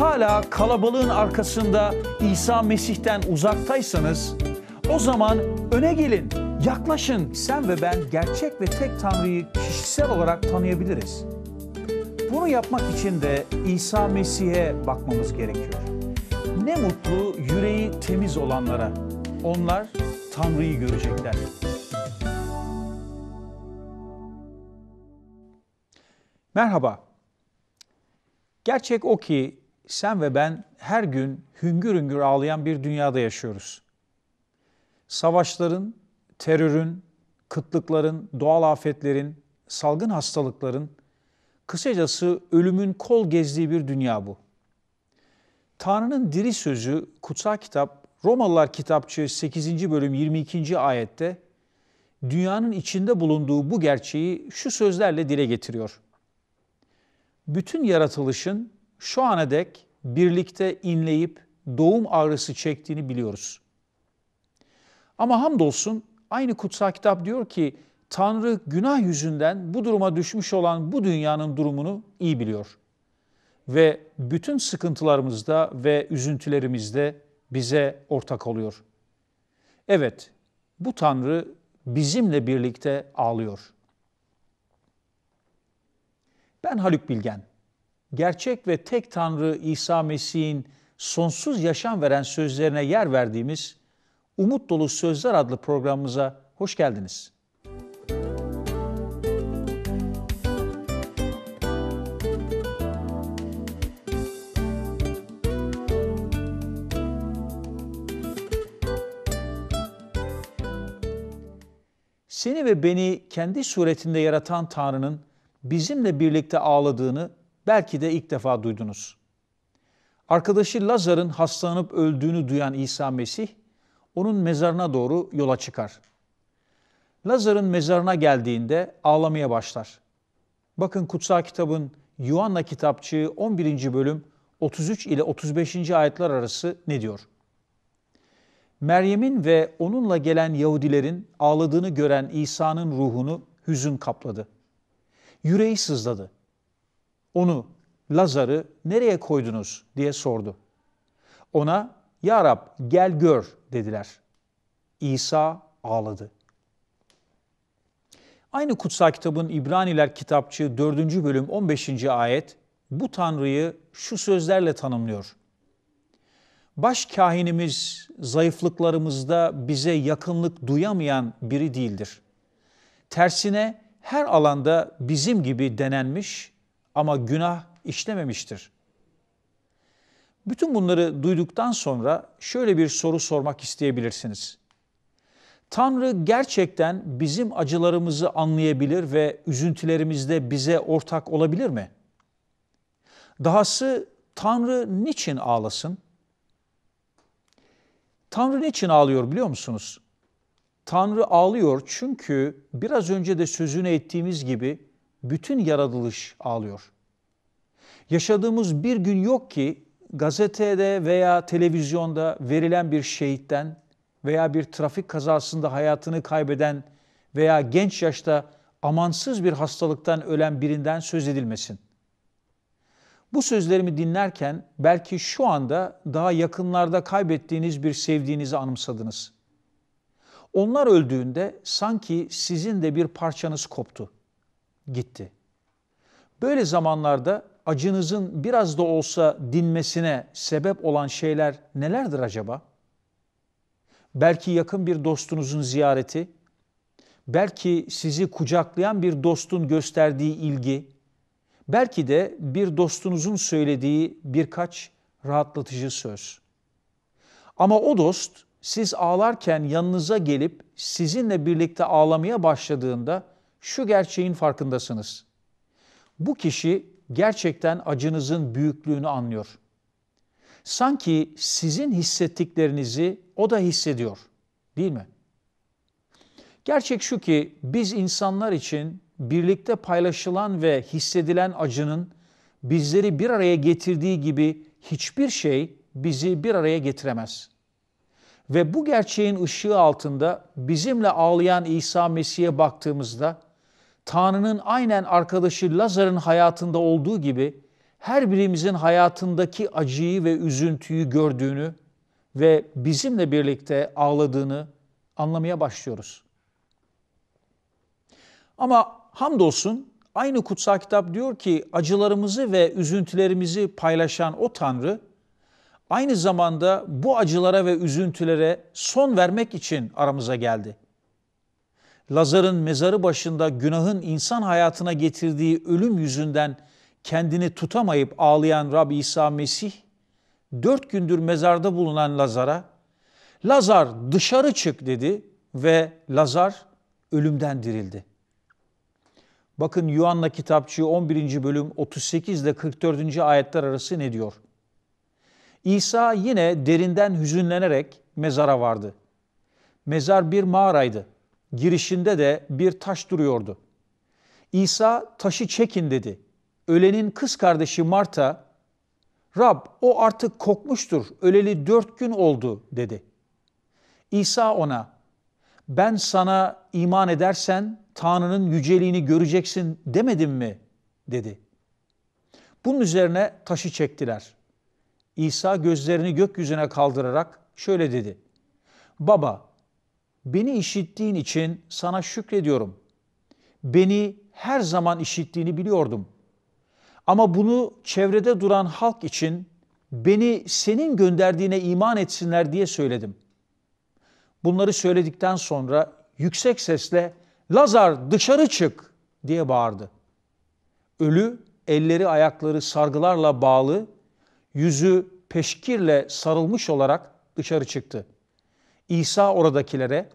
hala kalabalığın arkasında İsa Mesih'ten uzaktaysanız o zaman öne gelin, yaklaşın. Sen ve ben gerçek ve tek Tanrı'yı kişisel olarak tanıyabiliriz. Bunu yapmak için de İsa Mesih'e bakmamız gerekiyor. Ne mutlu yüreği temiz olanlara. Onlar Tanrı'yı görecekler. Merhaba. Gerçek o ki sen ve ben her gün hüngür hüngür ağlayan bir dünyada yaşıyoruz. Savaşların, terörün, kıtlıkların, doğal afetlerin, salgın hastalıkların, kısacası ölümün kol gezdiği bir dünya bu. Tanrı'nın diri sözü kutsal kitap Romalılar kitapçı 8. bölüm 22. ayette dünyanın içinde bulunduğu bu gerçeği şu sözlerle dile getiriyor. Bütün yaratılışın şu ana dek birlikte inleyip doğum ağrısı çektiğini biliyoruz. Ama hamdolsun aynı kutsal kitap diyor ki Tanrı günah yüzünden bu duruma düşmüş olan bu dünyanın durumunu iyi biliyor. Ve bütün sıkıntılarımızda ve üzüntülerimizde bize ortak oluyor. Evet, bu Tanrı bizimle birlikte ağlıyor. Ben Haluk Bilgen gerçek ve tek Tanrı İsa Mesih'in sonsuz yaşam veren sözlerine yer verdiğimiz Umut Dolu Sözler adlı programımıza hoş geldiniz. Seni ve beni kendi suretinde yaratan Tanrı'nın bizimle birlikte ağladığını Belki de ilk defa duydunuz. Arkadaşı Lazar'ın hastalanıp öldüğünü duyan İsa Mesih, onun mezarına doğru yola çıkar. Lazar'ın mezarına geldiğinde ağlamaya başlar. Bakın kutsal kitabın Yuhanna kitapçığı 11. bölüm 33 ile 35. ayetler arası ne diyor? Meryem'in ve onunla gelen Yahudilerin ağladığını gören İsa'nın ruhunu hüzün kapladı. Yüreği sızladı onu, Lazar'ı nereye koydunuz diye sordu. Ona, Ya Rab gel gör dediler. İsa ağladı. Aynı kutsal kitabın İbraniler Kitapçı 4. bölüm 15. ayet bu Tanrı'yı şu sözlerle tanımlıyor. Baş kahinimiz zayıflıklarımızda bize yakınlık duyamayan biri değildir. Tersine her alanda bizim gibi denenmiş ama günah işlememiştir. Bütün bunları duyduktan sonra şöyle bir soru sormak isteyebilirsiniz. Tanrı gerçekten bizim acılarımızı anlayabilir ve üzüntülerimizde bize ortak olabilir mi? Dahası Tanrı niçin ağlasın? Tanrı niçin ağlıyor biliyor musunuz? Tanrı ağlıyor çünkü biraz önce de sözünü ettiğimiz gibi bütün yaratılış ağlıyor. Yaşadığımız bir gün yok ki gazetede veya televizyonda verilen bir şehitten veya bir trafik kazasında hayatını kaybeden veya genç yaşta amansız bir hastalıktan ölen birinden söz edilmesin. Bu sözlerimi dinlerken belki şu anda daha yakınlarda kaybettiğiniz bir sevdiğinizi anımsadınız. Onlar öldüğünde sanki sizin de bir parçanız koptu gitti. Böyle zamanlarda acınızın biraz da olsa dinmesine sebep olan şeyler nelerdir acaba? Belki yakın bir dostunuzun ziyareti, belki sizi kucaklayan bir dostun gösterdiği ilgi, belki de bir dostunuzun söylediği birkaç rahatlatıcı söz. Ama o dost siz ağlarken yanınıza gelip sizinle birlikte ağlamaya başladığında şu gerçeğin farkındasınız. Bu kişi gerçekten acınızın büyüklüğünü anlıyor. Sanki sizin hissettiklerinizi o da hissediyor. Değil mi? Gerçek şu ki biz insanlar için birlikte paylaşılan ve hissedilen acının bizleri bir araya getirdiği gibi hiçbir şey bizi bir araya getiremez. Ve bu gerçeğin ışığı altında bizimle ağlayan İsa Mesih'e baktığımızda Tanrı'nın aynen arkadaşı Lazar'ın hayatında olduğu gibi her birimizin hayatındaki acıyı ve üzüntüyü gördüğünü ve bizimle birlikte ağladığını anlamaya başlıyoruz. Ama hamdolsun aynı kutsal kitap diyor ki acılarımızı ve üzüntülerimizi paylaşan o Tanrı aynı zamanda bu acılara ve üzüntülere son vermek için aramıza geldi. Lazar'ın mezarı başında günahın insan hayatına getirdiği ölüm yüzünden kendini tutamayıp ağlayan Rab İsa Mesih, dört gündür mezarda bulunan Lazar'a, Lazar dışarı çık dedi ve Lazar ölümden dirildi. Bakın Yuhanna kitapçığı 11. bölüm 38 ile 44. ayetler arası ne diyor? İsa yine derinden hüzünlenerek mezara vardı. Mezar bir mağaraydı girişinde de bir taş duruyordu. İsa taşı çekin dedi. Ölenin kız kardeşi Marta, Rab o artık kokmuştur, öleli dört gün oldu dedi. İsa ona, ben sana iman edersen Tanrı'nın yüceliğini göreceksin demedim mi? dedi. Bunun üzerine taşı çektiler. İsa gözlerini gökyüzüne kaldırarak şöyle dedi. Baba Beni işittiğin için sana şükrediyorum. Beni her zaman işittiğini biliyordum. Ama bunu çevrede duran halk için beni senin gönderdiğine iman etsinler diye söyledim. Bunları söyledikten sonra yüksek sesle Lazar dışarı çık diye bağırdı. Ölü elleri ayakları sargılarla bağlı, yüzü peşkirle sarılmış olarak dışarı çıktı. İsa oradakilere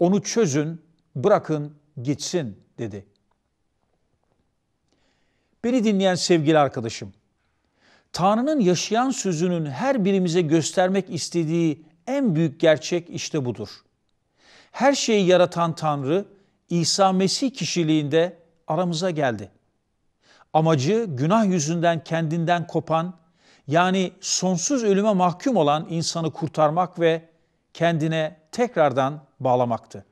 onu çözün, bırakın, gitsin dedi. Beni dinleyen sevgili arkadaşım, Tanrı'nın yaşayan sözünün her birimize göstermek istediği en büyük gerçek işte budur. Her şeyi yaratan Tanrı, İsa Mesih kişiliğinde aramıza geldi. Amacı günah yüzünden kendinden kopan, yani sonsuz ölüme mahkum olan insanı kurtarmak ve kendine tekrardan bağlamaktı.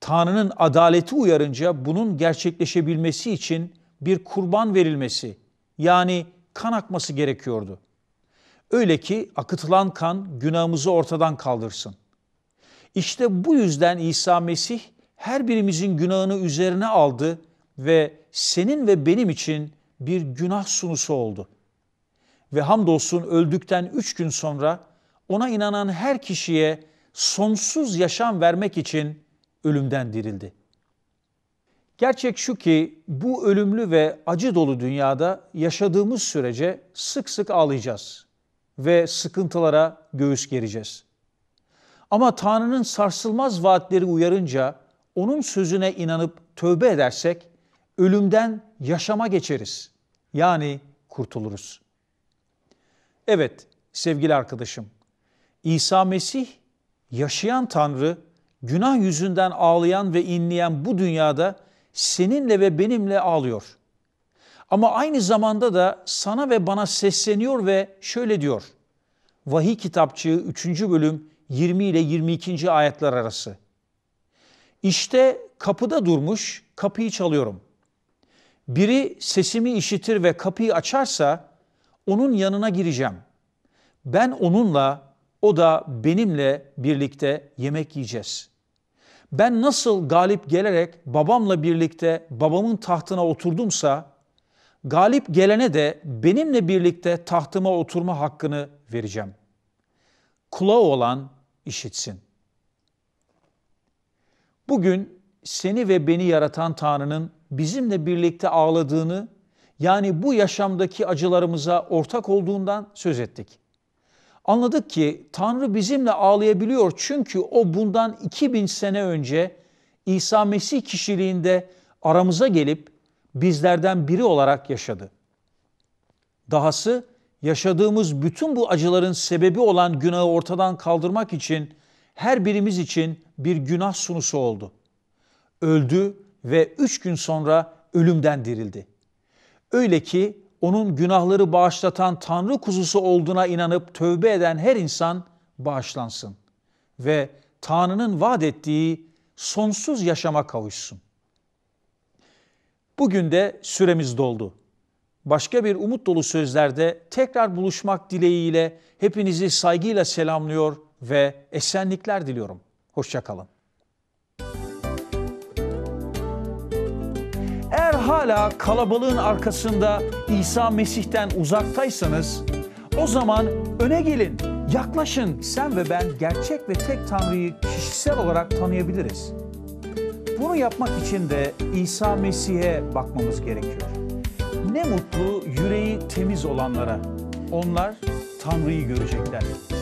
Tanrı'nın adaleti uyarınca bunun gerçekleşebilmesi için bir kurban verilmesi yani kan akması gerekiyordu. Öyle ki akıtılan kan günahımızı ortadan kaldırsın. İşte bu yüzden İsa Mesih her birimizin günahını üzerine aldı ve senin ve benim için bir günah sunusu oldu. Ve hamdolsun öldükten üç gün sonra ona inanan her kişiye sonsuz yaşam vermek için ölümden dirildi. Gerçek şu ki bu ölümlü ve acı dolu dünyada yaşadığımız sürece sık sık ağlayacağız ve sıkıntılara göğüs gereceğiz. Ama Tanrı'nın sarsılmaz vaatleri uyarınca onun sözüne inanıp tövbe edersek ölümden yaşama geçeriz. Yani kurtuluruz. Evet sevgili arkadaşım İsa Mesih yaşayan Tanrı günah yüzünden ağlayan ve inleyen bu dünyada seninle ve benimle ağlıyor. Ama aynı zamanda da sana ve bana sesleniyor ve şöyle diyor. Vahiy kitapçığı 3. bölüm 20 ile 22. ayetler arası. İşte kapıda durmuş, kapıyı çalıyorum. Biri sesimi işitir ve kapıyı açarsa onun yanına gireceğim. Ben onunla o da benimle birlikte yemek yiyeceğiz. Ben nasıl galip gelerek babamla birlikte babamın tahtına oturdumsa, galip gelene de benimle birlikte tahtıma oturma hakkını vereceğim. Kulağı olan işitsin. Bugün seni ve beni yaratan Tanrı'nın bizimle birlikte ağladığını, yani bu yaşamdaki acılarımıza ortak olduğundan söz ettik. Anladık ki Tanrı bizimle ağlayabiliyor çünkü o bundan 2000 sene önce İsa Mesih kişiliğinde aramıza gelip bizlerden biri olarak yaşadı. Dahası yaşadığımız bütün bu acıların sebebi olan günahı ortadan kaldırmak için her birimiz için bir günah sunusu oldu. Öldü ve üç gün sonra ölümden dirildi. Öyle ki onun günahları bağışlatan Tanrı kuzusu olduğuna inanıp tövbe eden her insan bağışlansın ve Tanrı'nın vaat ettiği sonsuz yaşama kavuşsun. Bugün de süremiz doldu. Başka bir umut dolu sözlerde tekrar buluşmak dileğiyle hepinizi saygıyla selamlıyor ve esenlikler diliyorum. Hoşçakalın. hala kalabalığın arkasında İsa Mesih'ten uzaktaysanız o zaman öne gelin, yaklaşın. Sen ve ben gerçek ve tek Tanrı'yı kişisel olarak tanıyabiliriz. Bunu yapmak için de İsa Mesih'e bakmamız gerekiyor. Ne mutlu yüreği temiz olanlara. Onlar Tanrı'yı görecekler.